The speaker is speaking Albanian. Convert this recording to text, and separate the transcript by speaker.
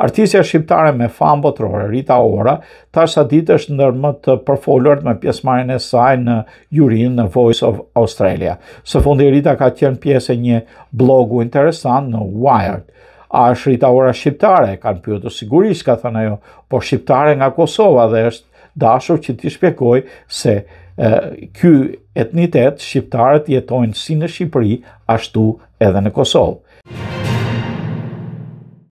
Speaker 1: Artisja shqiptare me fanë botërore Rita Ora tash sa ditë është ndër më të përfolurt me pjesëmarrjen e saj në jurin në Voice of Australia. Së fundi Rita ka qenë pjesë e një blogu interesant në Wired. A është Rita Ora shqiptare? kanë pyetur sigurisht ka thënë ajo, po shqiptare nga Kosova dhe është dashur që ti shpjegoj se ky etnitet shqiptarët jetojnë si në Shqipëri ashtu edhe në Kosovë.